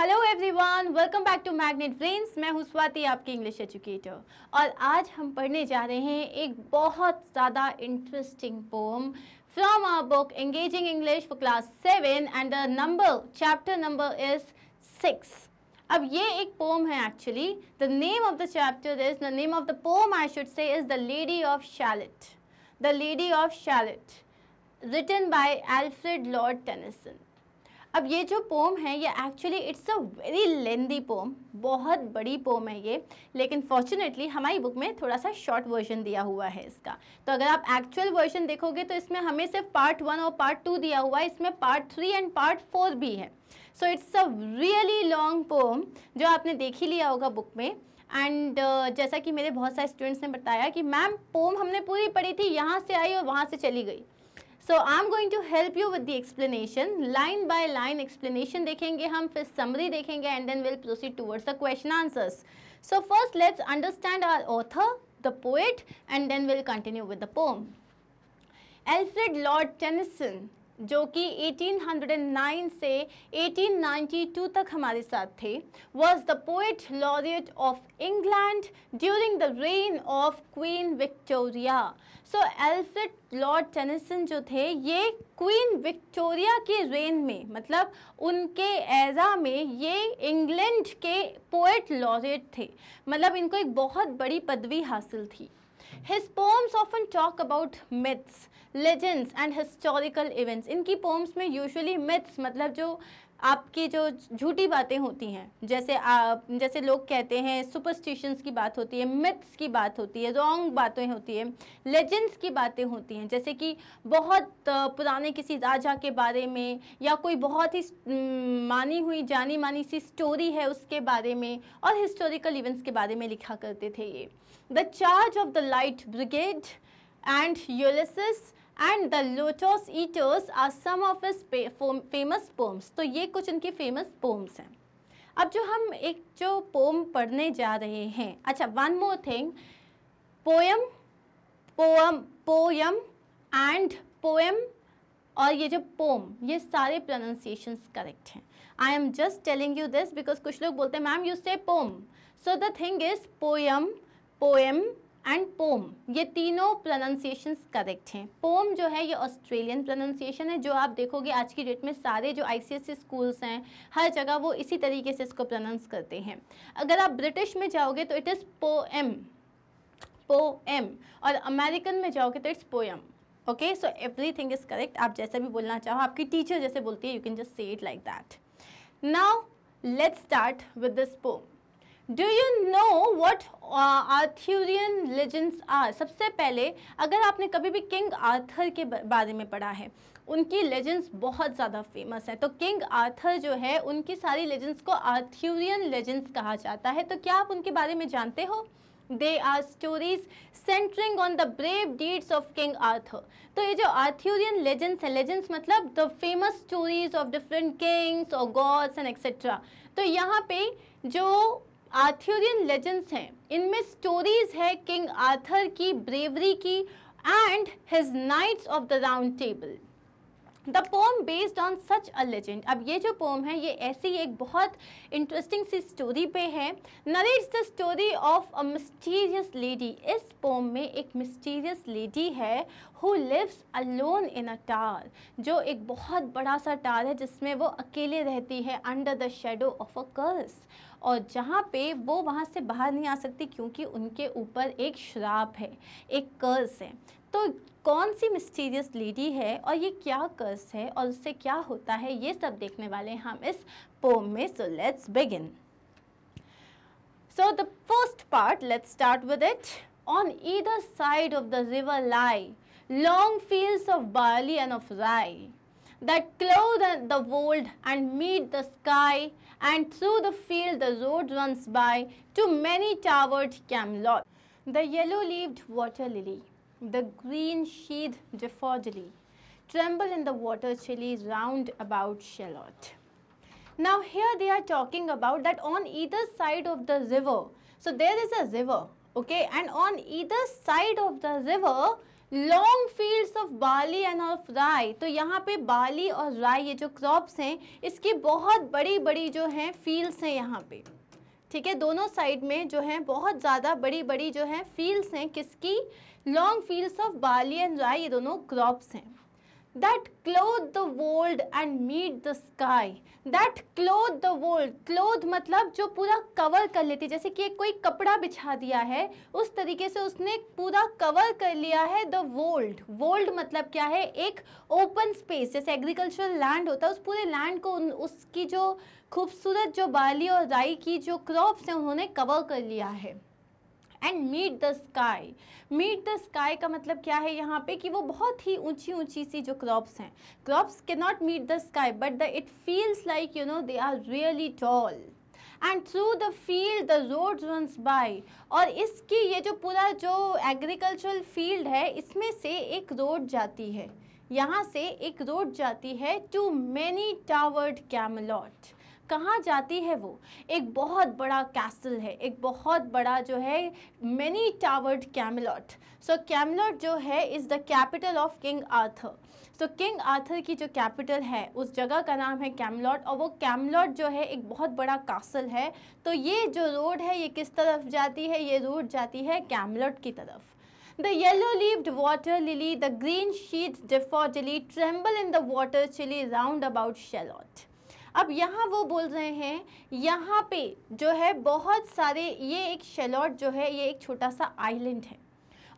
Hello everyone welcome back to Magnet Brains मैं हूं स्वाति आपके इंग्लिश एजुकेटर और आज हम पढ़ने जा रहे हैं एक बहुत ज़्यादा interesting poem from our book engaging English for class seven and the number chapter number is six अब ये एक पोम है actually the name of the chapter is the name of the poem I should say is the lady of Shalott the lady of Shalott written by Alfred Lord Tennyson अब ये जो poem है ये actually it's a very lengthy poem बहुत बड़ी pome है ये लेकिन फॉर्चुनेटली हमारी बुक में थोड़ा सा शॉर्ट वर्जन दिया हुआ है इसका तो अगर आप एक्चुअल वर्जन देखोगे तो इसमें हमें सिर्फ पार्ट वन और पार्ट टू दिया हुआ है इसमें part three and part four भी है so it's a really long poem जो आपने देख ही लिया होगा बुक में एंड uh, जैसा कि मेरे बहुत सारे स्टूडेंट्स ने बताया कि मैम पोम हमने पूरी पढ़ी थी यहाँ से आई और वहाँ से चली गई So I'm going to help you with the explanation, line by line explanation dekhenge hum, phir summary dekhenge and then we'll proceed towards the question answers. So first let's understand our author, the poet and then we'll continue with the poem. Alfred Lord Tennyson जो कि 1809 से 1892 तक हमारे साथ थे was the poet laureate of England during the reign of Queen Victoria so Alfred Lord Tennyson जो थे ये क्वीन विक्टोरिया के रेन में मतलब उनके एरा में ये इंग्लैंड के पोएट लॉरियट थे मतलब इनको एक बहुत बड़ी पदवी हासिल थी His poems often talk about myths legends and historical events इनकी पोम्स में यूजुअली मिथ्स मतलब जो आपकी जो झूठी बातें होती हैं जैसे आप जैसे लोग कहते हैं सुपरस्टिशंस की बात होती है मिथ्स की बात होती है रॉन्ग बातें होती है लेजेंड्स की बातें होती हैं जैसे कि बहुत पुराने किसी राजा के बारे में या कोई बहुत ही मानी हुई जानी मानी सी स्टोरी है उसके बारे में और हिस्टोरिकल इवेंट्स के बारे में लिखा करते थे ये the charge of the light brigade and Ulysses and the Lotos eaters are some of is famous poems तो ये कुछ इनकी फेमस पोम्स हैं अब जो हम एक जो पोम पढ़ने जा रहे हैं अच्छा one more thing poem poem poem and poem और ये जो पोम ये सारे प्रोनाउंसिएशन करेक्ट हैं I am just telling you this because कुछ लोग बोलते हैं ma'am you say poem so the thing is poem poem and poem ये तीनों प्रोनाउंसिएशन करेक्ट हैं पोम जो है ये ऑस्ट्रेलियन प्रोनाउंसिएशन है जो आप देखोगे आज की डेट में सारे जो आई स्कूल्स हैं हर जगह वो इसी तरीके से इसको प्रोनाउंस करते हैं अगर आप ब्रिटिश में जाओगे तो इट इज़ पोएम पोएम और अमेरिकन में जाओगे तो it's poem okay so every thing is correct आप जैसा भी बोलना चाहो आपकी टीचर जैसे बोलती है you can just say it like that now let's start with this poem do you know uh, Arthurian legends are सबसे पहले अगर आपने कभी भी किंग Arthur के बारे में पढ़ा है उनकी लेजेंड्स बहुत ज़्यादा फेमस है तो किंग Arthur जो है उनकी सारी legends को आर्थ्यूरियन लेजेंड्स कहा जाता है तो क्या आप उनके बारे में जानते हो they are stories centering on the brave deeds of King Arthur तो ये जो Arthurian लेजेंड्स है लेजेंड्स मतलब the famous stories of different kings or gods and etcetera तो यहाँ पे जो आर्थियोरियन लेजेंड्स हैं इनमें स्टोरीज है किंग आर्थर की ब्रेवरी की and his knights of the round table the poem based on such a legend अब ये जो पोम है ये ऐसी एक बहुत इंटरेस्टिंग सी स्टोरी पे है narrates the story of a mysterious lady इस पोम में एक मिस्टीरियस लेडी है who lives alone in a tower जो एक बहुत बड़ा सा टार है जिसमें वो अकेले रहती है under the shadow of a curse और जहाँ पे वो वहाँ से बाहर नहीं आ सकती क्योंकि उनके ऊपर एक श्राप है एक कर्स है तो कौन सी मिस्टीरियस लेडी है और ये क्या कर्स है और उससे क्या होता है ये सब देखने वाले हैं हम इस पोम में so let's begin so the first part let's start with it on either side of the river lie long fields of barley and of rye that cloud the world and meet the sky and through the field the road runs by to many towered camlot the yellow leaved water lily the green sheathed daffodily tremble in the water chilly round about shallot. Now here they are talking about that on either side of the river, so there is a river, okay, and on either side of the river, long fields of barley and of rye तो यहाँ पे बाली और राई ये जो crops हैं इसकी बहुत बड़ी बड़ी जो हैं फील्ड्स हैं यहाँ पे ठीक है दोनों साइड में जो हैं बहुत ज़्यादा बड़ी बड़ी जो हैं फील्ड्स हैं किसकी long fields of barley and rye ये दोनों क्रॉप्स हैं that clothe the world and meet the sky that clothe the world clothe मतलब जो पूरा कवर कर लेती है जैसे कि एक कोई कपड़ा बिछा दिया है उस तरीके से उसने पूरा कवर कर लिया है द वर्ल्ड वर्ल्ड मतलब क्या है एक ओपन स्पेस जैसे एग्रीकल्चरल लैंड होता है उस पूरे लैंड को उसकी जो खूबसूरत जो बाली और राई की जो क्रॉप्स हैं उन्होंने कवर कर लिया है and meet the sky meet the sky का मतलब क्या है यहाँ पे कि वो बहुत ही ऊंची ऊंची सी जो क्रॉप्स हैं क्रॉप्स के not meet the sky but the it feels like you know they are really tall and through the field the road runs by और इसकी ये जो पूरा जो एग्रीकल्चरल फील्ड है इसमें से एक रोड जाती है यहाँ से एक रोड जाती है टू मैनी टावर्ड कैमलॉट कहाँ जाती है वो एक बहुत बड़ा कैसल है एक बहुत बड़ा जो है मैनी टावर्ड कैमलॉट सो कैमलॉट जो है is the capital of King Arthur so King Arthur की जो कैपिटल है उस जगह का नाम है कैमलॉट और वो कैमलॉट जो है एक बहुत बड़ा कासल है तो ये जो रोड है ये किस तरफ जाती है ये रोड जाती है कैमलॉट की तरफ the yellow leaved water lily the green sheet daffodily tremble in the water chilly round about Shalott अब यहाँ वो बोल रहे हैं यहाँ पे जो है बहुत सारे ये एक शेलॉट जो है ये एक छोटा सा आइलैंड है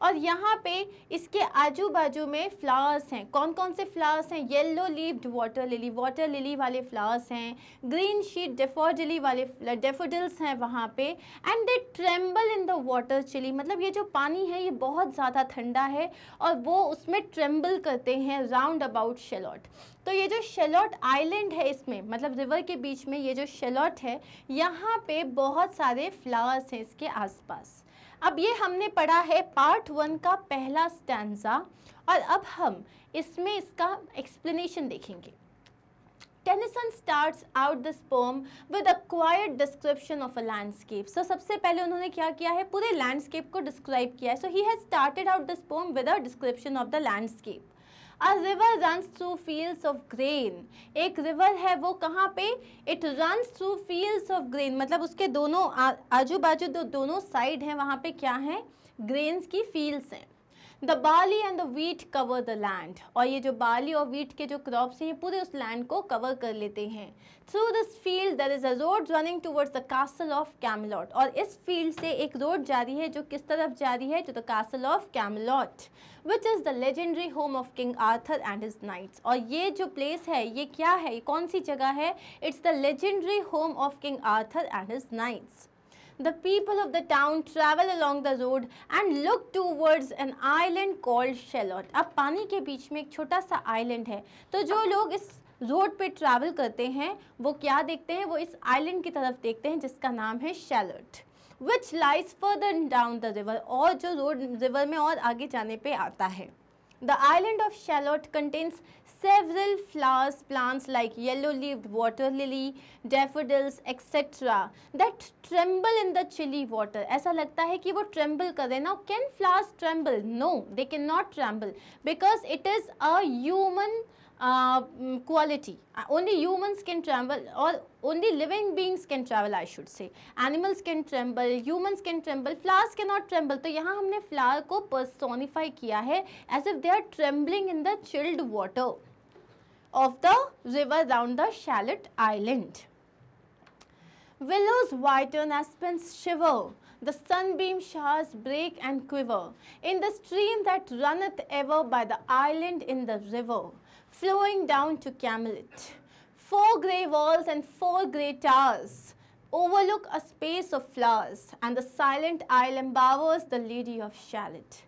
और यहाँ पे इसके आजू बाजू में फ्लावर्स हैं कौन कौन से फ्लावर्स हैं yellow leaved water lily water lily वाले फ्लावर्स हैं ग्रीन शीट डेफोडिली वाले डेफोडिल्स हैं वहाँ पे and they tremble in the water chilly मतलब ये जो पानी है ये बहुत ज़्यादा ठंडा है और वो उसमें ट्रेम्बल करते हैं राउंड अबाउट शेलॉट तो ये जो शेलॉट आइलैंड है इसमें मतलब रिवर के बीच में ये जो शेलॉट है यहाँ पे बहुत सारे फ्लावर्स हैं इसके आसपास अब ये हमने पढ़ा है पार्ट वन का पहला स्टैंडा और अब हम इसमें इसका एक्सप्लेनेशन देखेंगे Tennyson starts out the poem with acquired description of a landscape so सबसे पहले उन्होंने क्या किया है पूरे लैंडस्केप को डिस्क्राइब किया है so he has started out the poem with a description of the landscape a river runs through fields of grain एक रिवर है वो कहाँ पे it runs through fields of grain मतलब उसके दोनों आजू बाजू दो, दोनों साइड हैं वहाँ पे क्या है ग्रेन्स की फील्ड्स हैं the barley and the wheat cover the land और ये जो बाली और वीट के जो क्रॉप्स हैं पूरे उस लैंड को कवर कर लेते हैं through this field there is a road running towards the castle of Camelot और इस फील्ड से एक रोड जारी है जो किस तरफ जारी है to the castle of Camelot which is the legendary home of King Arthur and his knights और ये जो प्लेस है ये क्या है ये कौन सी जगह है it's the legendary home of King Arthur and his knights the people of the town travel along the road and look towards an island called Shalott अब पानी के बीच में एक छोटा सा आईलैंड है तो जो लोग इस रोड पे ट्रैवल करते हैं वो क्या देखते हैं वो इस आइलैंड की तरफ देखते हैं जिसका नाम है Shalott which lies further down the river और जो रोड रिवर में और आगे जाने पे आता है the island of Shalott contains several flowers plants like yellow-leaved water lily, daffodils etc. that tremble in the chilly water. aisa lagta hai ki wo tremble कर रहे Now can flowers tremble? No, they cannot tremble because it is a human uh, quality. Only humans can tremble or only living beings can travel I should say. Animals can tremble, humans can tremble, flowers cannot tremble. to yahan humne flower ko personify kiya hai as if they are trembling in the chilled water. of the river round the Shalott Island. Willows whiten, aspens shiver, the sunbeam showers break and quiver, in the stream that runneth ever by the island in the river, flowing down to Camelot. Four grey walls and four grey towers overlook a space of flowers, and the silent isle embowers the Lady of Shalott.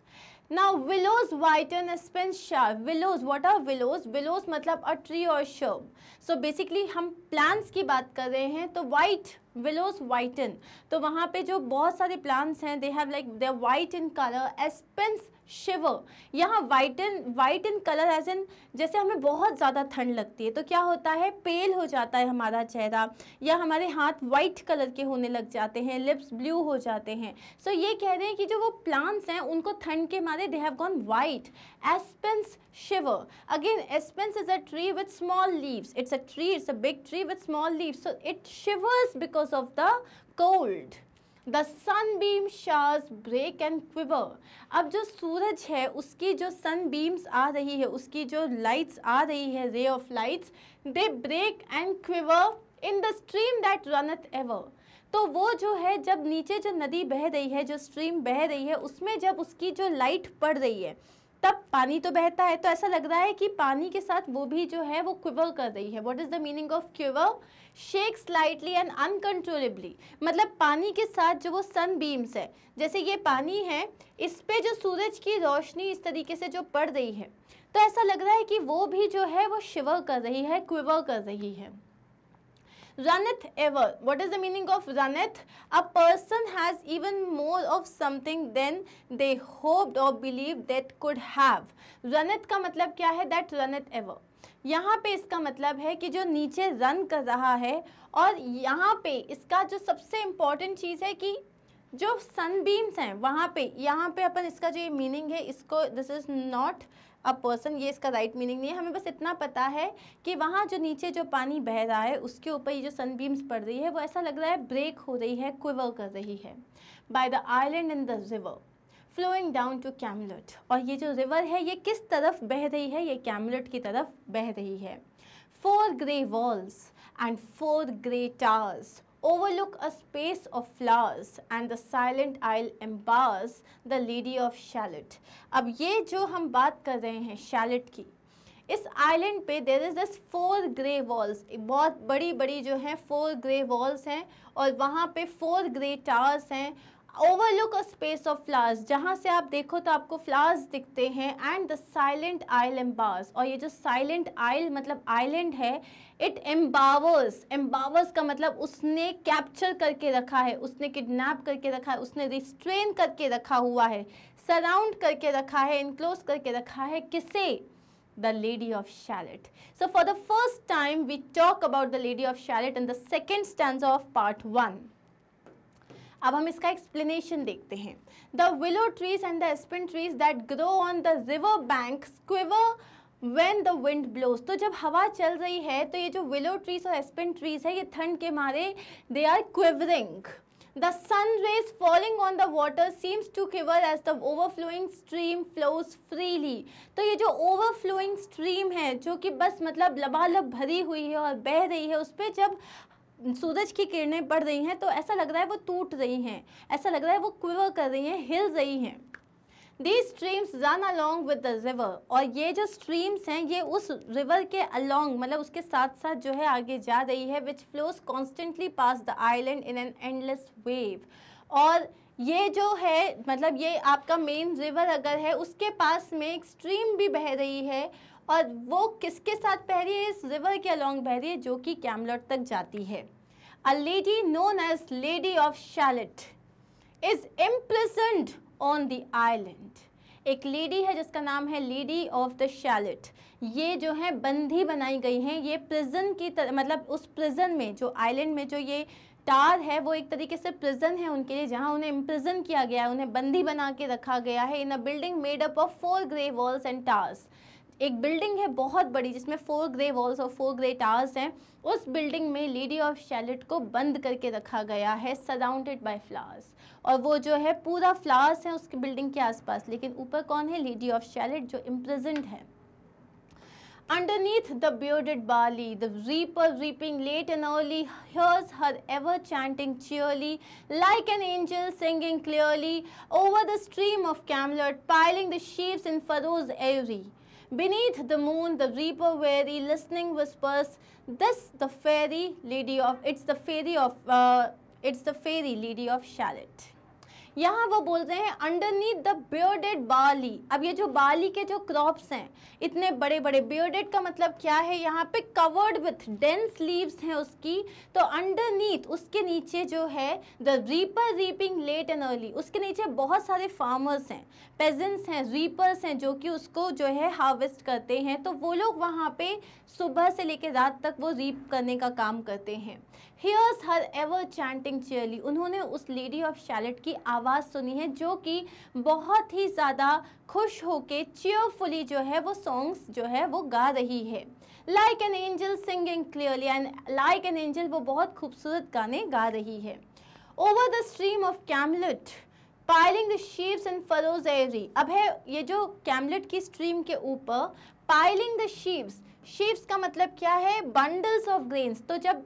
now willows whiten aspen sharp willows what are willows willows मतलब a tree or shrub so basically हम plants की बात कर रहे हैं तो white willows whiten तो वहाँ पे जो बहुत सारे plants हैं they have like they're white in color aspens shiver यहाँ white in white in colour as in जैसे हमें बहुत ज़्यादा ठंड लगती है तो क्या होता है पेल हो जाता है हमारा चेहरा या हमारे हाथ वाइट कलर के होने लग जाते हैं लिप्स ब्लू हो जाते हैं सो so, ये कह रहे हैं कि जो वो प्लांट्स हैं उनको ठंड के मारे they have gone white aspens shiver again aspens is a tree with small leaves it's a tree it's a big tree with small leaves so it shivers because of the cold the sun beam shards break and quiver अब जो सूरज है उसकी जो सन beams आ रही है उसकी जो lights आ रही है ray of lights they break and quiver in the stream that runneth ever तो वो जो है जब नीचे जो नदी बह रही है जो स्ट्रीम बह रही है उसमें जब उसकी जो लाइट पड़ रही है तब पानी तो बहता है तो ऐसा लग रहा है कि पानी के साथ वो भी जो है वो क्यूवल कर रही है what is the meaning of quiver shake slightly and uncontrollably मतलब पानी के साथ जो वो सन बीम्स है जैसे ये पानी है इस पर जो सूरज की रोशनी इस तरीके से जो पड़ रही है तो ऐसा लग रहा है कि वो भी जो है वो शिवर कर रही है क्विवर कर रही है runneth ever. What is the meaning of runneth A person has even more of something than they hoped or believed that could have. runneth का मतलब क्या है? That runneth ever. यहाँ पे इसका मतलब है कि जो नीचे रन कर रहा है और यहाँ पे इसका जो सबसे इम्पॉर्टेंट चीज़ है कि जो सनबीम्स हैं वहाँ पे यहाँ पे अपन इसका जो ये मीनिंग है इसको this is not a person ये इसका राइट मीनिंग नहीं है हमें बस इतना पता है कि वहाँ जो नीचे जो पानी बह रहा है उसके ऊपर ये जो सनबीम्स पड़ रही है वो ऐसा लग रहा है ब्रेक हो रही है क्विवर कर रही है by the island in the river flowing down to Camelot और ये जो रिवर है ये किस तरफ बह रही है ये कैमलेट की तरफ बह रही है four grey walls and four grey towers overlook a space of flowers and the silent isle empowers the lady of shallot ab ye jo hum baat kar rahe hain shallot ki इस island पे there is this four grey walls बहुत बड़ी बड़ी जो हैं four grey walls हैं और वहाँ पे फोर ग्रे टावर्स हैं overlook a space of flowers जहाँ से आप देखो तो आपको फ्लावर्स दिखते हैं and the silent isle embowers और ये जो साइलेंट आइल मतलब आइलैंड है इट एम्बावर्स एम्बावर्स का मतलब उसने कैप्चर करके रखा है उसने किडनैप करके रखा है उसने रिस्ट्रेन करके रखा हुआ है सराउंड करके रखा है इनक्लोज करके रखा है किसे the lady of Shalott so for the first time we talk about the lady of Shalott in the second stand of part one अब हम इसका एक्सप्लेनेशन देखते हैं the willow trees and the aspen trees that grow on the river bank quiver when the wind blows तो जब हवा चल रही है तो ये जो विलो ट्रीज और एस्पिन ट्रीज है ये ठंड के मारे they are quivering The sun rays falling on the water seems to quiver as the overflowing stream flows freely. तो ये जो overflowing stream है जो कि बस मतलब लबालब भरी हुई है और बह रही है उस पर जब सूरज की किरणें पड़ रही हैं तो ऐसा लग रहा है वो टूट रही हैं ऐसा लग रहा है वो क्विवर कर रही हैं हिल रही हैं the streams run along with the river और ये जो स्ट्रीम्स हैं ये उस रिवर के अलॉन्ग मतलब उसके साथ साथ जो है आगे जा रही है which flows constantly past the island in an endless wave और ये जो है मतलब ये आपका मेन रिवर अगर है उसके पास में एक स्ट्रीम भी बह रही है और वो किसके साथ बह रही है इस रिवर के अलोंग बह रही है जो कि कैमलॉट तक जाती है a lady known as lady of Shalott is imprisoned on the island एक लेडी है जिसका नाम है लेडी ऑफ द शैलेट ये जो है बंदी बनाई गई हैं ये प्रिजन की तर, मतलब उस प्रिजन में जो आइलैंड में जो ये टार है वो एक तरीके से प्रिजन है उनके लिए जहाँ उन्हें इम्प्रिजन किया गया है उन्हें बंदी बना के रखा गया है in a building made up of four grey walls and towers एक बिल्डिंग है बहुत बड़ी जिसमें फोर ग्रे वॉल्स और फोर ग्रे टावर्स हैं उस बिल्डिंग में लेडी ऑफ शैलेट को बंद करके रखा गया है सराउंडेड बाय फ्लावर्स और वो जो है पूरा फ्लावर्स है उसकी बिल्डिंग के आसपास लेकिन ऊपर कौन है लेडी ऑफ शैलेट जो इम्प्रजेंट है Underneath the bearded barley, the reaper reaping late and early hears her ever chanting cheerily, like an angel singing clearly, over the stream of Camelot, piling the sheaves in furrows airy. Beneath the moon, the reaper weary, listening whispers, this the fairy lady of, it's the fairy of, uh, it's the fairy lady of Charlotte. यहाँ वो बोल रहे हैं underneath the bearded बाली अब ये जो बाली के जो क्रॉप्स हैं इतने बड़े बड़े बियर्डेड का मतलब क्या है यहाँ पे कवर्ड विथ डेंस लीव्स हैं उसकी तो अंडरनीथ उसके नीचे जो है the reaper reaping late and early उसके नीचे बहुत सारे फार्मर्स हैं पेजेंट्स हैं रीपर्स हैं जो कि उसको जो है हार्वेस्ट करते हैं तो वो लोग वहाँ पे सुबह से लेकर रात तक वो रीप करने का काम करते हैं hears her ever chanting cheerly उन्होंने उस लेडी ऑफ शैलेट की आवाज़ आवाज़ सुनी है जो कि बहुत ही ज़्यादा खुश होके चेयरफुली जो है वो सॉन्ग्स जो है वो गा रही है like an angel singing clearly and like an angel वो बहुत खूबसूरत गाने गा रही है over the stream of Camelot piling the शीप्स एंड फलोज एवरी अब है ये जो कैमलेट की स्ट्रीम के ऊपर पाइलिंग द शीप्स शीप्स का मतलब क्या है बंडल्स ऑफ ग्रेन्स तो जब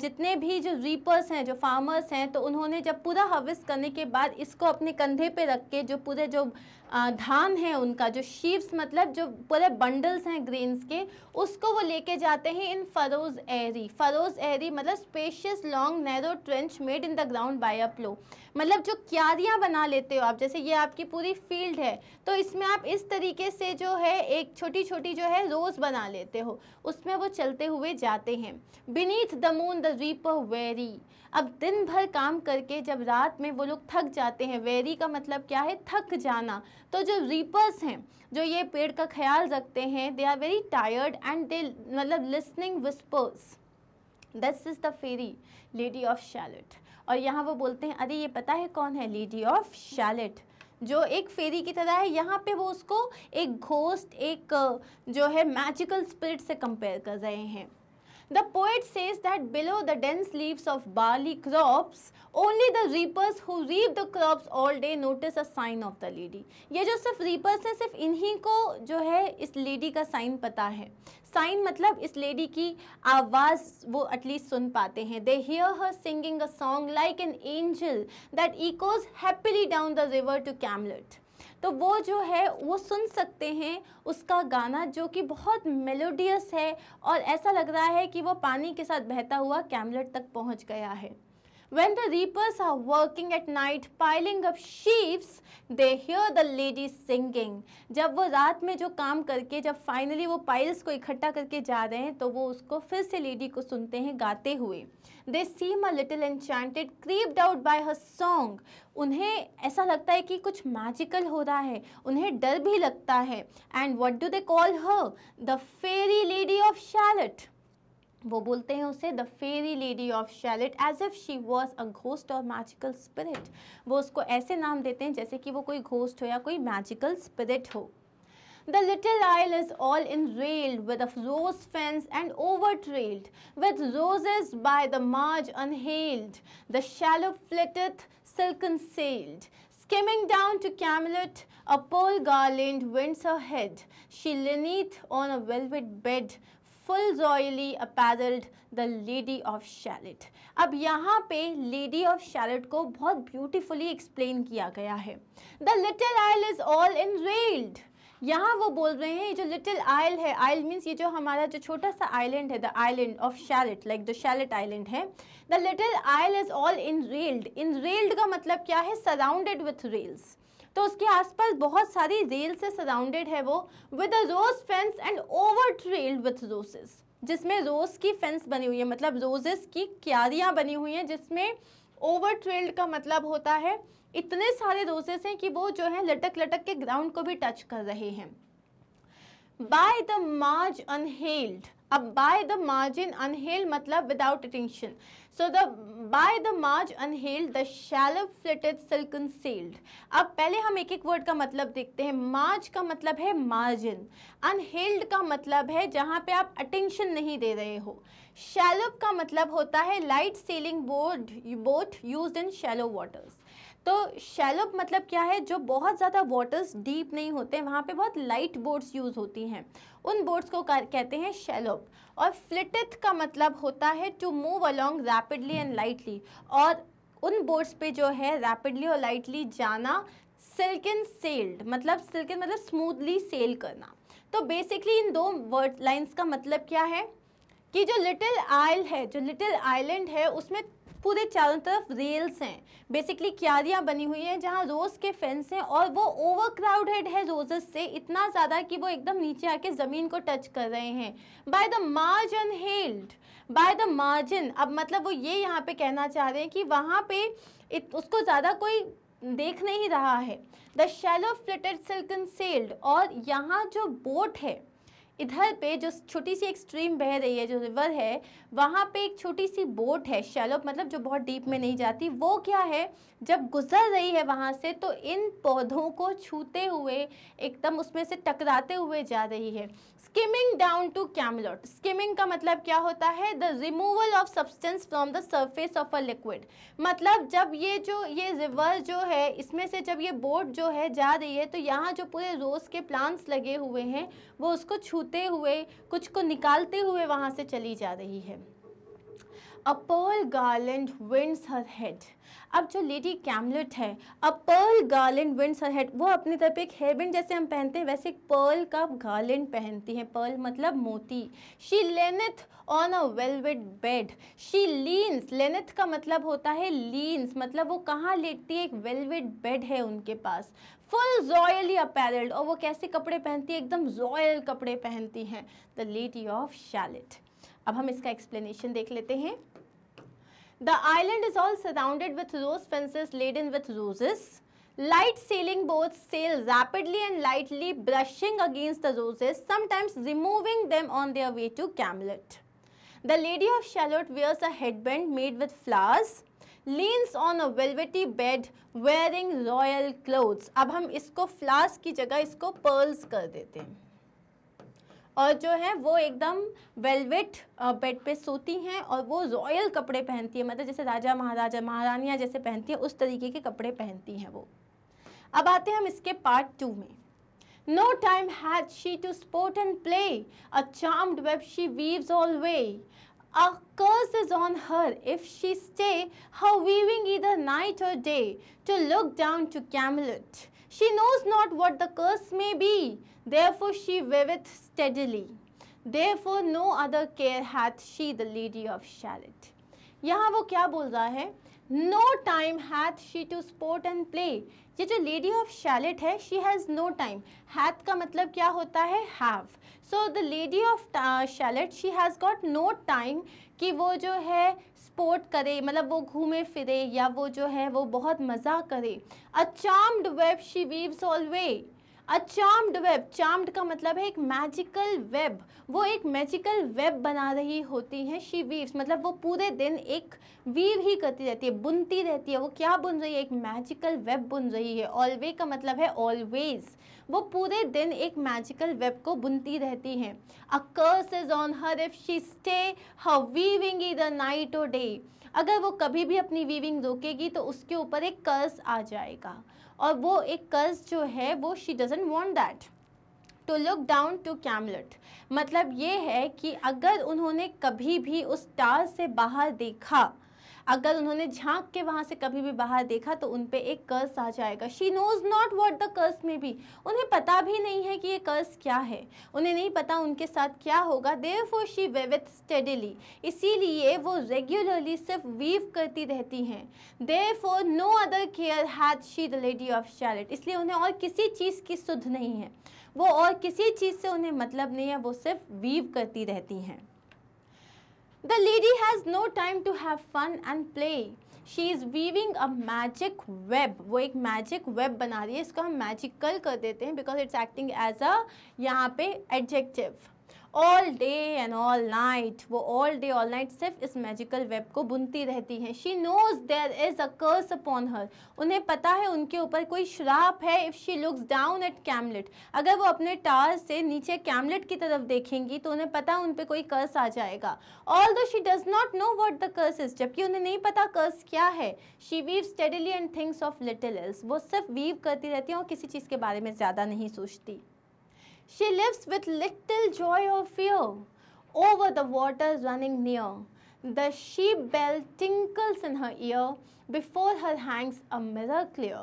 जितने भी जो रीपर्स हैं जो फार्मर्स हैं तो उन्होंने जब पूरा हार्वेस्ट करने के बाद इसको अपने कंधे पे रख के जो पूरे जो धान है उनका जो शीप्स मतलब जो पूरे बंडल्स हैं ग्रेन्स के उसको वो लेके जाते हैं इन फरोज एरी फरोज एरी मतलब spacious long narrow trench made in the ground by a plough मतलब जो क्यारियाँ बना लेते हो आप जैसे ये आपकी पूरी फील्ड है तो इसमें आप इस तरीके से जो है एक छोटी छोटी जो है रोज़ बना लेते हो उसमें वो चलते हुए जाते हैं beneath the moon the reaper weary अब दिन भर काम करके जब रात में वो लोग थक जाते हैं वेरी का मतलब क्या है थक जाना तो जो रीपर्स हैं जो ये पेड़ का ख्याल रखते हैं they are very tired and they मतलब listening whispers this is the fairy lady of Shalott और यहाँ वो बोलते हैं अरे ये पता है कौन है लेडी ऑफ शैलेट जो एक फेरी की तरह है यहाँ पे वो उसको एक घोस्ट एक जो है मैजिकल स्पिरिट से कंपेयर कर रहे हैं The poet says that below the dense leaves of barley crops, only the reapers who reap the crops all day notice a sign of the lady. ये जो सिर्फ reapers हैं सिर्फ इन्हीं को जो है इस lady का sign पता है साइन मतलब इस लेडी की आवाज़ वो एटलीस्ट सुन पाते हैं they hear her singing a song like an angel that echoes happily down the river to Camelot तो वो जो है वो सुन सकते हैं उसका गाना जो कि बहुत मेलोडियस है और ऐसा लग रहा है कि वो पानी के साथ बहता हुआ कैमलेट तक पहुंच गया है When the reapers are working at night piling up sheaves, they hear the ladies singing. जब वो रात में जो काम करके जब फाइनली वो पाइल्स को इकट्ठा करके जा रहे हैं तो वो उसको फिर से लेडी को सुनते हैं गाते हुए they seem a little enchanted creeped out by her song उन्हें ऐसा लगता है कि कुछ मैजिकल हो रहा है उन्हें डर भी लगता है and what do they call her the fairy lady of Shalott वो बोलते हैं उसे the fairy lady of Shalott as if she was a ghost और मैजिकल स्पिरिट वो उसको ऐसे नाम देते हैं जैसे कि वो कोई घोस्ट हो या कोई मैजिकल स्पिरिट हो the little isle is all inrailed with rose fence and overtrailed with roses by the marge unhailed the shallop flitteth silken sailed skimming down to Camelot a pearl garland winds her head. She leaneth on a velvet full royally apparelled the lady of Shalott अब यहाँ पे lady of chalet को बहुत beautifully explain किया गया है the little isle is all inrailed यहाँ वो बोल रहे हैं ये जो लिटिल आइल है आइल मीन्स ये जो हमारा जो छोटा सा आइलैंड है the island of Shalott like the Shalott island है the little isle is all inrailed inrailed का मतलब क्या है सराउंडेड विथ रेल्स तो उसके आसपास बहुत सारी रेल से सराउंडेड है वो with a rose fence and overtrailed with roses जिसमें रोज़ की फेंस बनी हुई है मतलब रोजेस की क्यारियाँ बनी हुई हैं जिसमें ओवर ट्रेल्ड का मतलब होता है इतने सारे रोजेस हैं कि वो जो है लटक लटक के ग्राउंड को भी टच कर रहे हैं बाय द मार्ज अनहेल्ड अब बाय द मार्जिन अनहेल मतलब without attention so the by the marge unhailed the shallop flitted silken sailed अब पहले हम एक एक वर्ड का मतलब देखते हैं मार्ज का मतलब है मार्जिन अनहेल्ड का मतलब है जहाँ पे आप अटेंशन नहीं दे रहे हो शैलो का मतलब होता है light sailing board boat use in shallow waters तो शैलो मतलब क्या है जो बहुत ज़्यादा वाटर्स डीप नहीं होते वहाँ पे बहुत लाइट बोट्स यूज़ होती हैं उन बोट्स को कहते हैं शैलोप और फ्लिटिथ का मतलब होता है to move along rapidly and lightly और उन बोट्स पे जो है रैपिडली और लाइटली जाना सिल्किन सेल्ड मतलब सिल्कन मतलब स्मूथली सेल करना तो बेसिकली इन दो वर्ड लाइन्स का मतलब क्या है कि जो लिटिल आइल है जो लिटिल आइलैंड है उसमें पूरे चारों तरफ रेल्स हैं बेसिकली क्यारियाँ बनी हुई हैं जहाँ रोज़ के फेंस हैं और वो ओवर क्राउडेड है रोजेस से इतना ज़्यादा कि वो एकदम नीचे आके ज़मीन को टच कर रहे हैं by the margin held by the margin अब मतलब वो ये यहाँ पे कहना चाह रहे हैं कि वहाँ पे इत, उसको ज़्यादा कोई देख नहीं रहा है the shallop flitted silken sailed और यहाँ जो बोट है इधर पे जो छोटी सी एक स्ट्रीम बह रही है जो रिवर है वहाँ पे एक छोटी सी बोट है शैलो मतलब जो बहुत डीप में नहीं जाती वो क्या है जब गुजर रही है वहाँ से तो इन पौधों को छूते हुए एकदम उसमें से टकराते हुए जा रही है skimming down to Camelot skimming का मतलब क्या होता है the removal of substance from the surface of a liquid मतलब जब ये जो ये रिवर जो है इसमें से जब ये बोट जो है जा रही है तो यहाँ जो पूरे रोज़ के प्लांट्स लगे हुए हैं वो उसको छूते हुए कुछ को निकालते हुए वहाँ से चली जा रही है a pearl garland winds her head अब जो लेडी कैमलेट है अब pearl garland wind her head वो अपने तरफ एक हेयरबिन जैसे हम पहनते हैं वैसे एक पर्ल का गार्लेंड पहनती है पर्ल मतलब मोती she leaneth on a velvet bed she leans leaneth का मतलब होता है लीन्स मतलब वो कहाँ लेटती है एक वेलवेट बेड है उनके पास फुल जॉयली अपैरल्ड और वो कैसे कपड़े पहनती है एकदम जॉयल कपड़े पहनती हैं द लेडी ऑफ शैलेट अब हम इसका एक्सप्लेनेशन देख लेते हैं The island is all surrounded with rose fences laden with roses. Light sailing boats sail rapidly and lightly brushing against the roses, sometimes removing them on their way to Camelot. The Lady of Shalott wears a headband made with flowers, leans on a velvety bed wearing royal clothes. अब हम इसको flowers की जगह इसको pearls कर देते हैं और जो है वो एकदम वेलवेट बेड पे सोती हैं और वो रॉयल कपड़े पहनती हैं मतलब जैसे राजा महाराजा महारानियाँ जैसे पहनती हैं उस तरीके के कपड़े पहनती हैं वो अब आते हैं हम इसके पार्ट टू में no time has she to sport and play a charmed web she weaves alway A curse is on her if she stay, her weaving either night or day to look down to Camelot. She knows not what the curse may be, therefore she weaveth steadily. Therefore no other care hath she, the lady of Charlotte. यहाँ वो क्या बोल रहा है no time hath she to sport and play ये जो lady of Shalott है she has no time hath का मतलब क्या होता है have so the lady of Shalott she has got no time कि वो जो है स्पोर्ट करे मतलब वो घूमे फिरे या वो जो है वो बहुत मज़ा करे a charmed web she weaves alway a charmed web charmed का मतलब है एक मैजिकल वेब वो एक मैजिकल वेब बना रही होती हैं शी वीव्स मतलब वो पूरे दिन एक वीव ही करती रहती है बुनती रहती है वो क्या बुन रही है एक मैजिकल वेब बुन रही है ऑलवे का मतलब है ऑलवेज़ वो पूरे दिन एक मैजिकल वेब को बुनती रहती हैं a curse is on her if she stay her weaving ई द नाइट और डे अगर वो कभी भी अपनी वीविंग रोकेगी तो उसके ऊपर एक कर्स आ जाएगा और वो एक कर्स जो है वो she doesn't want that to look down to Camelot मतलब ये है कि अगर उन्होंने कभी भी उस टार से बाहर देखा अगर उन्होंने झांक के वहाँ से कभी भी बाहर देखा तो उन पर एक कर्स आ जाएगा she knows not what the curse में भी उन्हें पता भी नहीं है कि ये कर्स क्या है उन्हें नहीं पता उनके साथ क्या होगा therefore she weaveth steadily इसीलिए वो रेगुलरली सिर्फ वीव करती रहती हैं therefore no other care had she the lady of Shalott इसलिए उन्हें और किसी चीज़ की सुध नहीं है वो और किसी चीज़ से उन्हें मतलब नहीं है वो सिर्फ वीव करती रहती हैं The lady has no time to have fun and play. She is weaving a magic web वो एक मैजिक वेब बना रही है इसको हम magical कर देते हैं because it's acting as a यहाँ पे adjective all day and all night वो ऑल डे ऑल नाइट सिर्फ इस मैजिकल वेब को बुनती रहती हैं she knows there is a curse upon her उन्हें पता है उनके ऊपर कोई श्राप है if she looks down at Camelot अगर वो अपने टार से नीचे कैमलेट की तरफ देखेंगी तो उन्हें पता उन पर कोई कर्स आ जाएगा although she does not know what the curse is जबकि उन्हें नहीं पता कर्स क्या है she weave steadily and things of little वो सिर्फ वीव करती रहती हैं और किसी चीज़ के बारे में ज़्यादा नहीं सोचती She lives with little joy or fear over the waters running near. The sheep bell tinkles in her ear, before her hangs a mirror clear,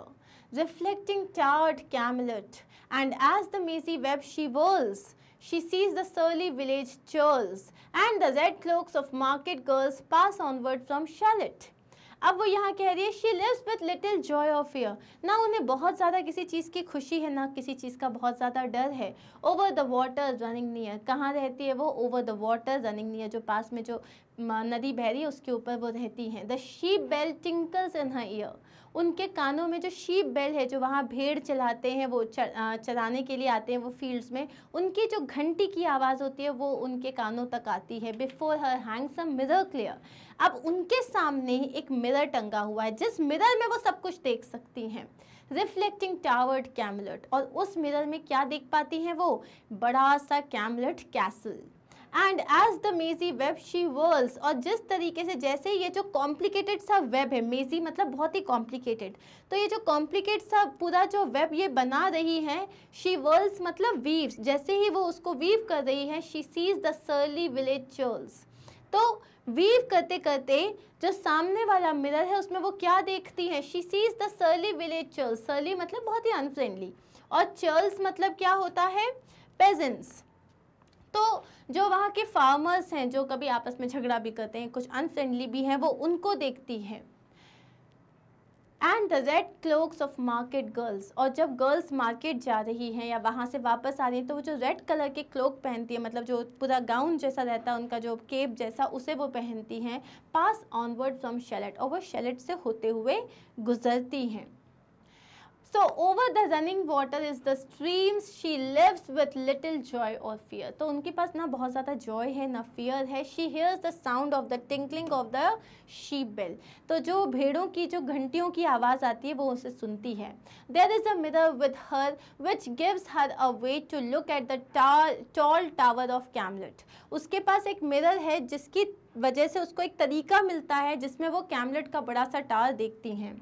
reflecting towered Camelot. And as the mazy web she whirls, she sees the surly village churls and the red cloaks of market girls pass onward from Charlotte. अब वो यहाँ कह रही है she lives with little joy of year ना उन्हें बहुत ज़्यादा किसी चीज़ की खुशी है ना किसी चीज़ का बहुत ज़्यादा डर है over the water running near कहाँ रहती है वो over the water running near जो पास में जो नदी बह रही है उसके ऊपर वो रहती हैं the sheep bell tinkles in her ear उनके कानों में जो शीप बेल है जो वहाँ भेड़ चलाते हैं वो चराने के लिए आते हैं वो फील्ड्स में उनकी जो घंटी की आवाज़ होती है वो उनके कानों तक आती है before her hang some mirror clear अब उनके सामने एक मिरर टंगा हुआ है जिस मिरर में वो सब कुछ देख सकती हैं रिफ्लेक्टिंग टावर्ड कैमलेट और उस मिरर में क्या देख पाती हैं वो बड़ा सा Camelot castle and as the mazy web she whirls और जिस तरीके से जैसे ये जो कॉम्प्लिकेटेड सा वेब है मेजी मतलब बहुत ही कॉम्प्लिकेटेड तो ये जो कॉम्प्लिकेट सा पूरा जो वेब ये बना रही है शी वर्ल्स मतलब वीव्स जैसे ही वो उसको वीव कर रही है she sees the surly village churls तो वीव करते करते जो सामने वाला मिरर है उसमें वो क्या देखती है she sees the surly village churls surly मतलब बहुत ही अनफ्रेंडली और चर्ल्स मतलब क्या होता है पेजेंट्स तो जो वहाँ के फार्मर्स हैं जो कभी आपस में झगड़ा भी करते हैं कुछ अनफ्रेंडली भी हैं वो उनको देखती है and the red cloaks of market girls और जब गर्ल्स मार्केट जा रही हैं या वहाँ से वापस आ रही हैं तो वो जो रेड कलर के क्लोक पहनती है मतलब जो पूरा गाउन जैसा रहता है उनका जो केप जैसा उसे वो पहनती हैं पास ऑनवर्ड फ्रॉम शेलेट और वो शेलेट से होते हुए गुजरती हैं so over the running water is the streams she lives with little joy और फियर तो उनके पास ना बहुत ज़्यादा जॉय है ना फियर है she hears the sound of the tinkling of the she bell तो जो भेड़ों की जो घंटियों की आवाज़ आती है वो उसे सुनती है there is a mirror with her which gives her a way to look at the tall tower of Camelot उसके पास एक मिरर है जिसकी वजह से उसको एक तरीका मिलता है जिसमें वो कैमलेट का बड़ा सा टार देखती हैं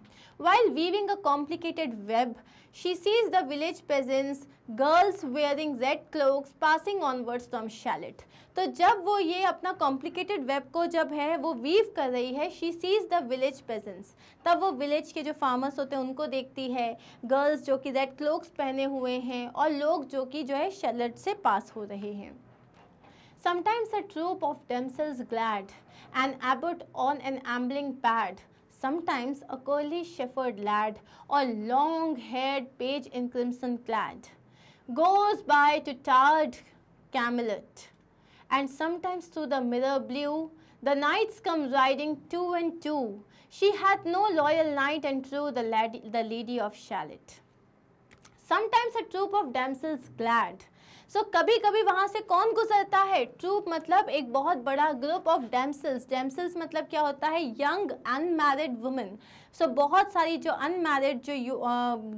while weaving a complicated web she sees the village peasants girls wearing red cloaks passing onwards from Shalott तो जब वो ये अपना कॉम्प्लिकेटेड वेब को जब है वो वीव कर रही है she sees the village peasants तब वो विलेज के जो फार्मर्स होते हैं उनको देखती है गर्ल्स जो कि रेड क्लोक्स पहने हुए हैं और लोग जो कि जो है शैलेट से पास हो रहे हैं Sometimes a troop of damsels glad, an abbot on an ambling pad, sometimes a curly shepherd lad, or long-haired page in crimson clad, goes by to tarred Camelot. And sometimes through the mirror blue, the knights come riding two and two. She hath no loyal knight and true, the lady, the lady of Shalott. Sometimes a troop of damsels glad, so so, कभी कभी वहाँ से कौन गुजरता है troop मतलब एक बहुत बड़ा ग्रुप ऑफ डैम्सल्स डैम्सल्स मतलब क्या होता है यंग अनमैरिड वुमेन सो बहुत सारी जो अनमैरिड जो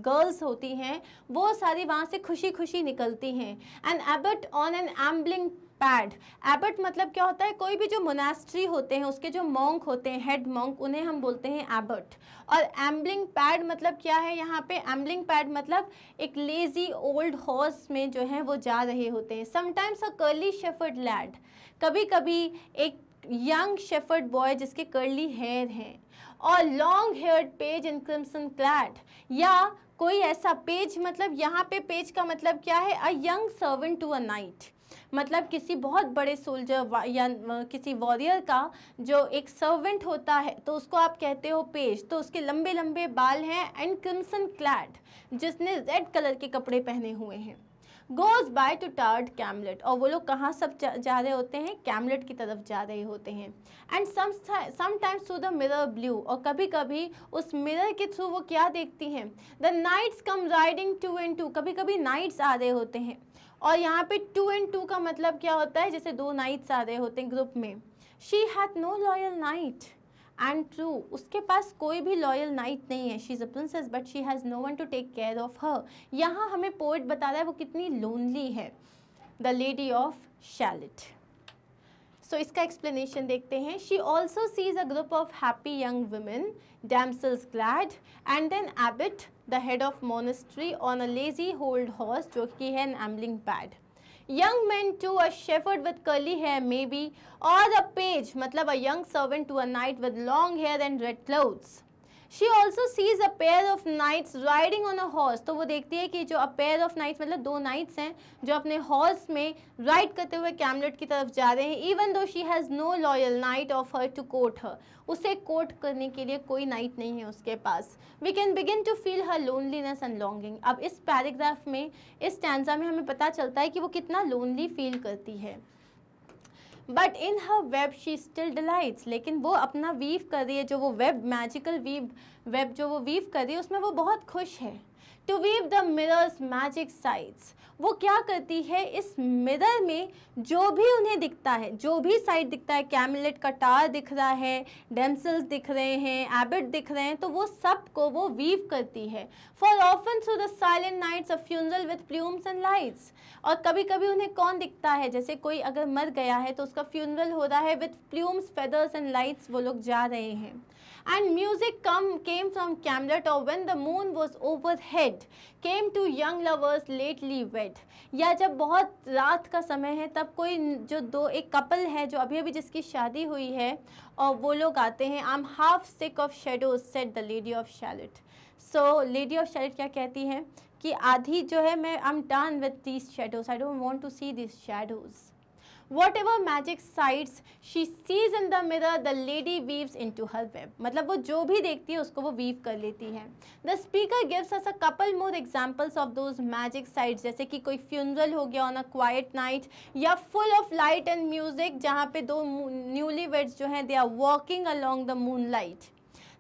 गर्ल्स uh, होती हैं वो सारी वहाँ से खुशी खुशी निकलती हैं and abbot on an ambling pad abbot मतलब क्या होता है कोई भी जो मोनास्ट्री होते हैं उसके जो मोंक होते हैं हेड मोंक उन्हें हम बोलते हैं एबट और एम्बलिंग पैड मतलब क्या है यहाँ पे एम्बलिंग पैड मतलब एक लेजी ओल्ड हॉर्स में जो है वो जा रहे होते हैं sometimes a curly shepherd lad कभी कभी एक यंग शेफर्ड बॉय जिसके कर्ली हेयर हैं और long hair page in crimson clad या कोई ऐसा पेज मतलब यहाँ पे पेज का मतलब क्या है a young servant to a knight मतलब किसी बहुत बड़े सोल्जर या किसी वॉरियर का जो एक सर्वेंट होता है तो उसको आप कहते हो पेज तो उसके लंबे लंबे बाल हैं एंड क्रिम्सन क्लैट जिसने रेड कलर के कपड़े पहने हुए हैं goes by to towered Camelot और वो लोग कहाँ सब जा, जा रहे होते हैं कैमलेट की तरफ जा रहे होते हैं and sometimes through the mirror blue और कभी कभी उस मिरर के थ्रू वो क्या देखती हैं the knights come riding two and two कभी कभी नाइट्स आ रहे होते हैं और यहाँ पे टू एंड टू का मतलब क्या होता है जैसे दो नाइट्स आ रहे होते हैं ग्रुप में she hath no loyal knight and true उसके पास कोई भी लॉयल नाइट नहीं है she is a princess but she has no one to take care of her यहाँ हमें पोइट बता रहा है वो कितनी लोनली है the lady of Shalott so इसका एक्सप्लेनेशन देखते हैं she also sees a group of happy young women damsels glad and then abbot the head of monastery on a lazy old horse jo ki an ambling pad young men too a shepherd with curly hair maybe or a page matlab a young servant to a knight with long hair and red clothes she also sees a pair of knights riding on a horse तो वो देखती है कि जो अ pair of nights मतलब दो nights हैं जो अपने हॉर्स में राइड करते हुए कैमलेट की तरफ जा रहे हैं even though she has no loyal knight of her to court her उसे कोट करने के लिए कोई नाइट नहीं है उसके पास we can begin to feel her loneliness and longing अब इस पैराग्राफ में इस स्टैंडा में हमें पता चलता है कि वो कितना लोनली फील करती है but in her web she still delights लेकिन वो अपना वीव कर रही है जो वो वेब मैजिकल वीव वेब जो वो वीव कर रही है उसमें वो बहुत खुश है to weave the mirror's magic sights वो क्या करती है इस मिरर में जो भी उन्हें दिखता है जो भी साइड दिखता है कैमलेट का टार दिख रहा है डेमसल्स दिख रहे हैं एबिट दिख रहे हैं तो वो सब को वो वीव करती है for often so the silent nights of funeral with plumes and lights और कभी कभी उन्हें कौन दिखता है जैसे कोई अगर मर गया है तो उसका फ्यूनरल हो रहा है with plumes feathers and lights वो लोग जा रहे हैं and music come, came from Camleto when the moon was overhead came to young lovers lately wed या जब बहुत रात का समय है तब कोई जो दो एक कपल है जो अभी अभी जिसकी शादी हुई है और वो लोग आते हैं I am half sick of shadows said the lady of Shalott so lady of Shalott क्या कहती हैं कि आधी जो है मैं I am done with these shadows I don't want to see this shadows whatever magic sights she sees in the mirror the lady weaves into her web मतलब वो जो भी देखती है उसको वो weave कर लेती है the speaker gives us a couple more examples of those magic sights जैसे कि कोई funeral हो गया on a quiet night या full of light and music जहाँ पे दो newly weds जो हैं they are walking along the moonlight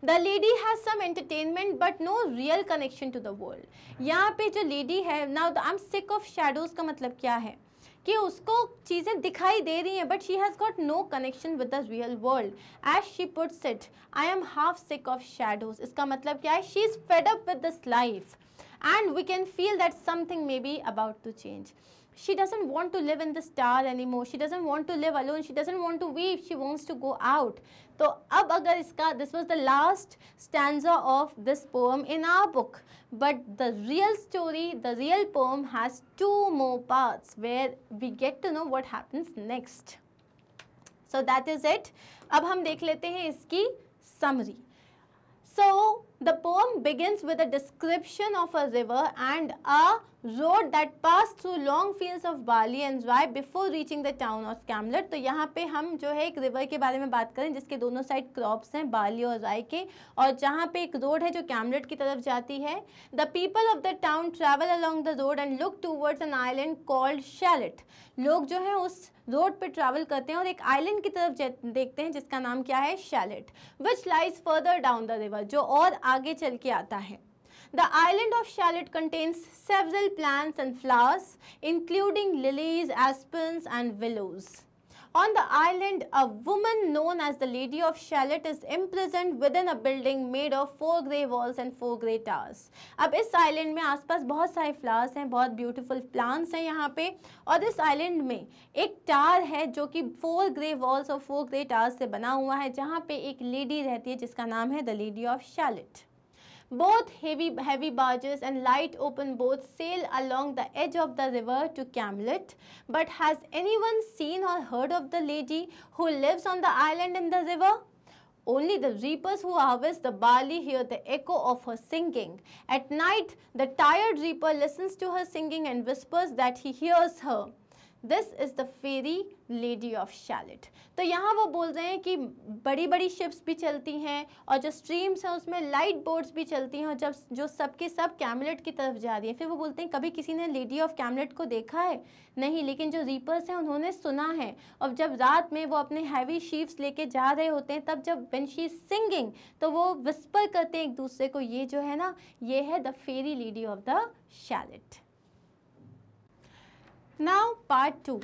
the lady has some entertainment but no real connection to the world यहाँ पे जो लेडी है now I am sick of shadows का मतलब क्या है कि उसको चीज़ें दिखाई दे रही हैं but she has got no connection with the real world as she puts it I am half sick of shadows इसका मतलब क्या है she is up with this life and we can feel that something may be about to change she doesn't want to live in the star anymore she doesn't want to live alone she doesn't want to weep she wants to go out so ab agar iska this was the last stanza of this poem in our book but the real story the real poem has two more parts where we get to know what happens next so that is it ab hum dekh lete hain iski summary so The poem begins with a description of a river and a road that passed through long fields of barley and rye before reaching the town of Camlet. तो यहाँ पे हम जो है एक river के बारे में बात करें जिसके दोनों side crops हैं barley और rye के और जहाँ पे एक road है जो Camlet की तरफ जाती है. The people of the town travel along the road and look towards an island called Shalit. लोग जो हैं उस रोड पे ट्रैवल करते हैं और एक आइलैंड की तरफ देखते हैं जिसका नाम क्या है Shalott which lies further down the river जो और आगे चल के आता है the island of Shalott contains several plants and flowers including lilies aspens and willows On the island, a woman known as the Lady of Shalott is imprisoned within a building made of four grey walls and four grey towers. अब इस island में आसपास बहुत सारे flowers हैं बहुत beautiful plants हैं यहाँ पे और इस island में एक tower है जो कि four grey walls और four grey towers से बना हुआ है जहाँ पे एक lady रहती है जिसका नाम है the Lady of Shalott Both heavy, heavy barges and light open boats sail along the edge of the river to Camlet. But has anyone seen or heard of the lady who lives on the island in the river? Only the reapers who harvest the barley hear the echo of her singing. At night, the tired reaper listens to her singing and whispers that he hears her. This is the fairy lady of Shalott तो यहाँ वो बोल रहे हैं कि बड़ी बड़ी ships भी चलती हैं और जो स्ट्रीम्स हैं उसमें लाइट बोट्स भी चलती हैं और जब जो सब के सब कैमलेट की तरफ जा रही है फिर वो बोलते हैं कभी किसी ने लेडी ऑफ कैमलेट को देखा है नहीं लेकिन जो रीपर्स हैं उन्होंने सुना है और जब रात में वो अपने हैवी शीव्स लेके जा रहे होते हैं तब जब वेन शी सिंगिंग तो वो विस्पर करते हैं एक दूसरे को ये जो है ना ये है the fairy lady of the Shalott Now part 2.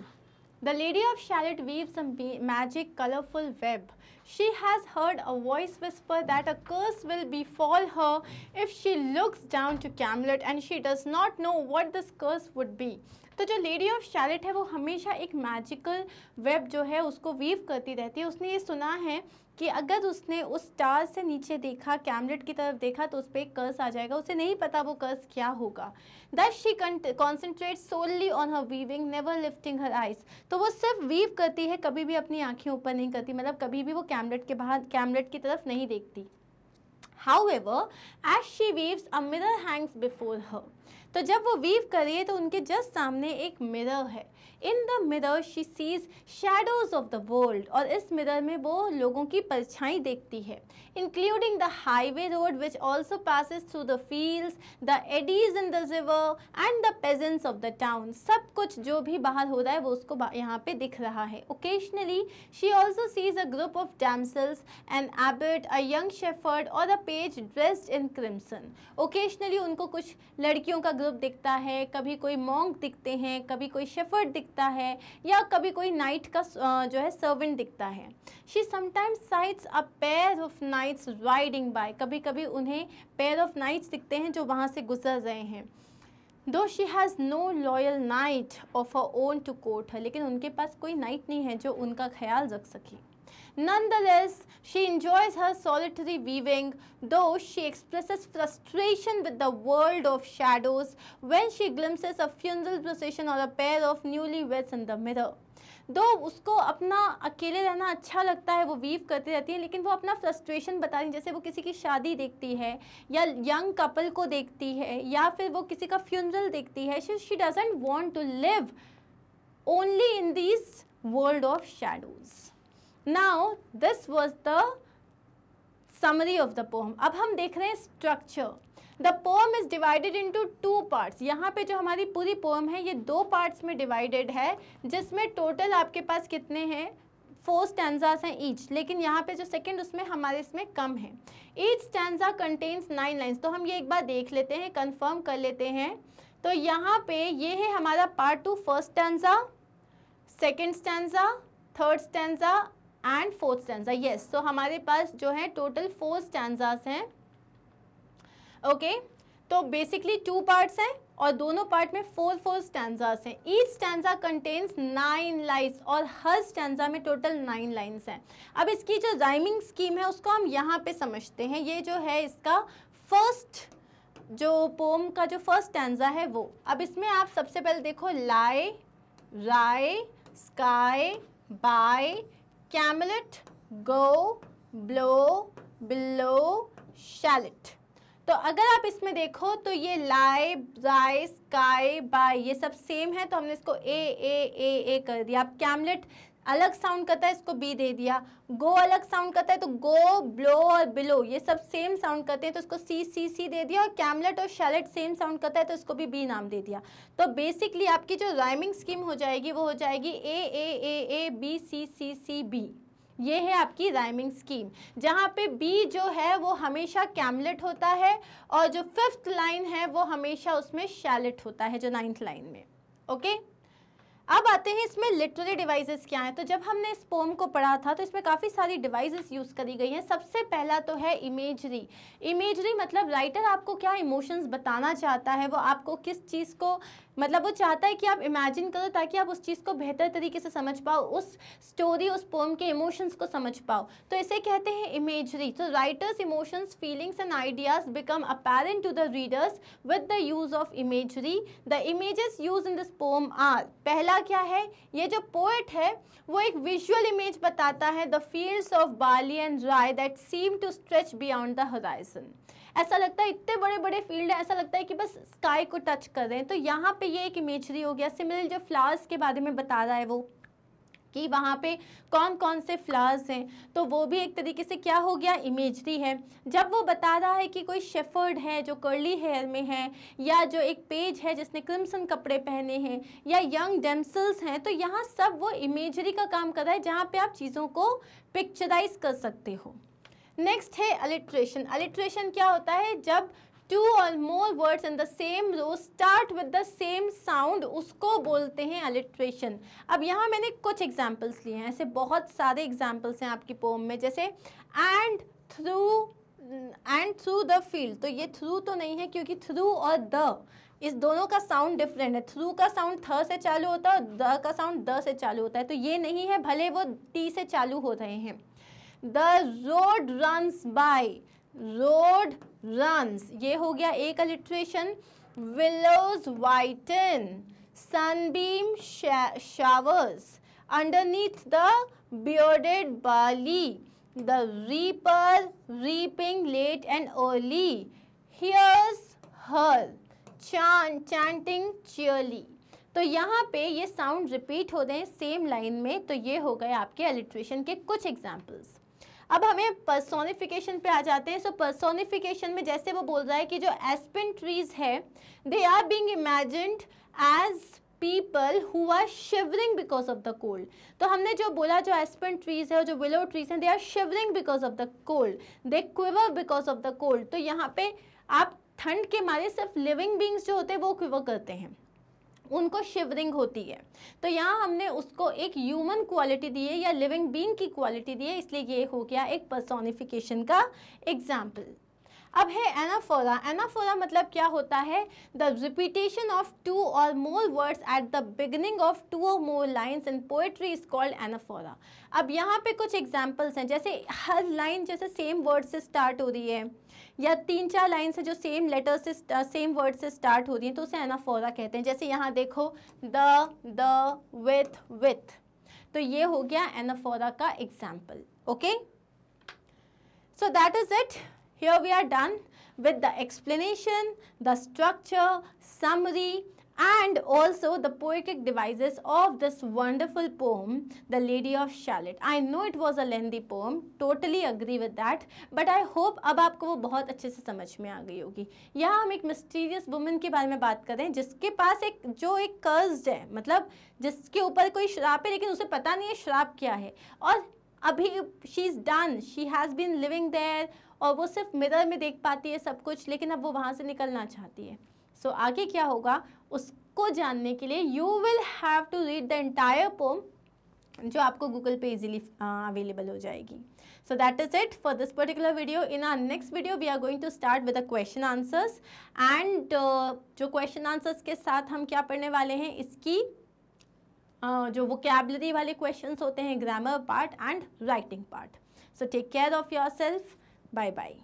The Lady of Shalott weaves a magic colorful web. She has heard a voice whisper that a curse will befall her if she looks down to Camelot and she does not know what this curse would be. तो जो lady of Shalott है वो हमेशा एक magical web जो है उसको weave करती रहती है उसने ये सुना है कि अगर उसने उस स्टार से नीचे देखा कैमलेट की तरफ देखा तो उस पर एक कर्स आ जाएगा उसे नहीं पता वो कर्स क्या होगा thus she concentrate solely on her weaving never lifting her eyes तो वो सिर्फ वीव करती है कभी भी अपनी आँखें ऊपर नहीं करती मतलब कभी भी वो कैमलेट के बाहर कैमलेट की तरफ नहीं देखती ever as she weaves a mirror hangs before her तो जब वो वीव कर रही है तो उनके जस्ट सामने एक मिरर है in the mirror she sees shadows of the world और इस मिरर में वो लोगों की परछाई देखती है including the highway road which also passes through the field the eddies in the river and the presence of the town सब कुछ जो भी बाहर हो रहा है वो उसको यहाँ पे दिख रहा है occasionally she also sees a group of damsels and abbot a young shepherd और a page dressed in crimson occasionally उनको कुछ लड़कियों का ग्रुप cherub दिखता है कभी कोई मोंग दिखते हैं कभी कोई शेफर्ड दिखता है या कभी कोई नाइट का जो है सर्वेंट दिखता है she sometimes sights a pair of knights riding by कभी कभी उन्हें पेयर ऑफ नाइट्स दिखते हैं जो वहाँ से गुजर रहे हैं though she has no loyal knight of a own to court है लेकिन उनके पास कोई नाइट नहीं है जो उनका ख्याल रख सके Nonetheless, she enjoys her solitary weaving, though she expresses frustration with the world of shadows when she glimpses a funeral procession or a pair of newlyweds in the mirror. दो उसको अपना अकेले रहना अच्छा लगता है वो वीव करती रहती है लेकिन वो अपना फ्रस्ट्रेशन बता रही जैसे वो किसी की शादी देखती है या यंग कपल को देखती है या फिर वो किसी का फ्यूनरल देखती है she doesn't want to live only in this world of shadows now this was the summary of the poem अब हम देख रहे हैं structure the poem is divided into two parts यहाँ पे जो हमारी पूरी पोम है ये दो पार्ट्स में डिवाइडेड है जिसमें टोटल आपके पास कितने हैं फोर स्टैंजास हैं ईच लेकिन यहाँ पे जो सेकेंड उसमें हमारे इसमें कम है each stanza contains nine lines तो हम ये एक बार देख लेते हैं कन्फर्म कर लेते हैं तो यहाँ पे ये है हमारा part two first stanza second stanza third stanza and fourth stanza yes तो हमारे पास जो है टोटल फोर स्टैंडास हैं ओके तो बेसिकली टू पार्ट्स हैं और दोनों पार्ट में फोर फोर स्टैंडर्स हैं each stanza contains nine lines और हर स्टैंडा में टोटल नाइन लाइन्स हैं अब इसकी जो राइमिंग स्कीम है उसको हम यहाँ पे समझते हैं ये जो है इसका फर्स्ट जो पोम का जो फर्स्ट स्टैंडा है वो अब इसमें आप सबसे पहले देखो lie rye sky by Camelot go blow below Shalott तो अगर आप इसमें देखो तो ये लाई जाई स्काई बाय ये सब सेम है तो हमने इसको ए ए ए ए कर दिया आप कैमलेट अलग साउंड करता है इसको बी दे दिया गो अलग साउंड करता है तो गो ब्लो और बिलो ये सब सेम साउंड करते हैं तो इसको सी सी सी दे दिया और कैमलेट और शैलेट सेम साउंड करता है तो इसको भी बी नाम दे दिया तो बेसिकली आपकी जो राइमिंग स्कीम हो जाएगी वो हो जाएगी ए ए ए A B C C C B ये है आपकी राइमिंग स्कीम जहाँ पे बी जो है वो हमेशा कैमलेट होता है और जो फिफ्थ लाइन है वो हमेशा उसमें शैलेट होता है जो नाइन्थ लाइन में ओके okay? अब आते हैं इसमें लिटरेरी डिवाइसेस क्या हैं तो जब हमने इस पोम को पढ़ा था तो इसमें काफ़ी सारी डिवाइसेस यूज़ करी गई हैं सबसे पहला तो है इमेजरी इमेजरी मतलब राइटर आपको क्या इमोशंस बताना चाहता है वो आपको किस चीज़ को मतलब वो चाहता है कि आप इमेजिन करो ताकि आप उस चीज़ को बेहतर तरीके से समझ पाओ उस स्टोरी उस पोम के इमोशंस को समझ पाओ तो इसे कहते हैं इमेजरी तो writers emotions feelings and ideas become apparent to the readers with the use of imagery the images use in this poem are पहला क्या है ये जो पोएट है वो एक विजुअल इमेज बताता है the fields of barley and rye that seem to stretch beyond the horizon ऐसा लगता है इतने बड़े बड़े फील्ड है ऐसा लगता है कि बस स्काई को टच कर रहे हैं तो यहाँ पे ये एक इमेजरी हो गया सिमिलर जो फ्लावर्स के बारे में बता रहा है वो कि वहाँ पे कौन कौन से फ्लावर्स हैं तो वो भी एक तरीके से क्या हो गया इमेजरी है जब वो बता रहा है कि कोई शेफर्ड है जो कर्ली हेयर में है या जो एक पेज है जिसने क्रिम्सन कपड़े पहने हैं या यंग डेम्सल्स हैं तो यहाँ सब वो इमेजरी का काम कर रहा है जहाँ पे आप चीज़ों को पिक्चराइज कर सकते हो नेक्स्ट है अलिट्रेशन अलिट्रेशन क्या होता है जब two or more words in the same row start with the same sound उसको बोलते हैं अलिट्रेशन अब यहाँ मैंने कुछ एग्जाम्पल्स लिए हैं ऐसे बहुत सारे एग्जाम्पल्स हैं आपकी पोम में जैसे and through and through the field तो ये थ्रू तो नहीं है क्योंकि थ्रू और द इस दोनों का साउंड डिफरेंट है थ्रू का साउंड थ से चालू होता है और द का साउंड द से चालू होता है तो ये नहीं है भले वो टी से चालू हो रहे हैं the road runs by road runs ये हो गया एक alliteration willows whiten sunbeam showers underneath the bearded barley the reaper reaping late and early hears her chant chanting तो यहाँ पे ये साउंड रिपीट रहे हैं सेम लाइन में तो ये हो गए आपके एलिट्रेशन के कुछ एग्जाम्पल्स अब हमें पर्सोनिफिकेशन पे आ जाते हैं सो पर्सोनिफिकेशन में जैसे वो बोल रहा है कि जो एस्पिन ट्रीज है they are being imaged as people who are shivering because of the cold तो हमने जो बोला जो एस्पिन ट्रीज है और जो विलो ट्रीज हैं they are shivering because of the cold they quiver because of the cold तो यहाँ पे आप ठंड के मारे सिर्फ लिविंग बींग्स जो होते हैं वो क्विवर करते हैं उनको शिवरिंग होती है तो यहाँ हमने उसको एक ह्यूमन क्वालिटी दी है या लिविंग बींग की क्वालिटी दी है इसलिए ये हो गया एक पर्सोनिफिकेशन का एग्जाम्पल अब है एनाफोरा एनाफोरा मतलब क्या होता है the repetition of two or more words at the beginning of two or more lines in poetry is called anaphora अब यहाँ पे कुछ एग्जाम्पल्स हैं जैसे हर लाइन जैसे सेम वर्ड से स्टार्ट हो रही है या तीन चार लाइन से जो सेम लेटर से सेम वर्ड से स्टार्ट हो रही है तो उसे एनाफोरा कहते हैं जैसे यहाँ देखो द द विथ विथ तो ये हो गया एनाफोरा का example okay so that is it Here we are done with the explanation, the structure, summary and also the poetic devices of this wonderful poem, The Lady of Charlotte. I know it was a lengthy poem, totally agree with that, but I hope ab aapko wo bahut acche se samajh mein aa gayi hogi yahan hum ek mysterious woman ke bare mein baat kar rahe hain jiske paas ek jo ek cursed hai matlab jiske upar koi श्राप hai lekin use pata nahi hai श्राप kya hai aur abhi she is done she has been living there और वो सिर्फ mirror में देख पाती है सब कुछ लेकिन अब वो वहाँ से निकलना चाहती है सो so, आगे क्या होगा उसको जानने के लिए you will have to read the entire poem जो आपको गूगल पे इजीली अवेलेबल हो जाएगी so that is it for this particular video in our next video we are going to start with a question answers and जो question answers के साथ हम क्या पढ़ने वाले हैं इसकी uh, जो वोकेबलरी वाले क्वेश्चन होते हैं grammar part and writing part so take care of yourself Bye bye.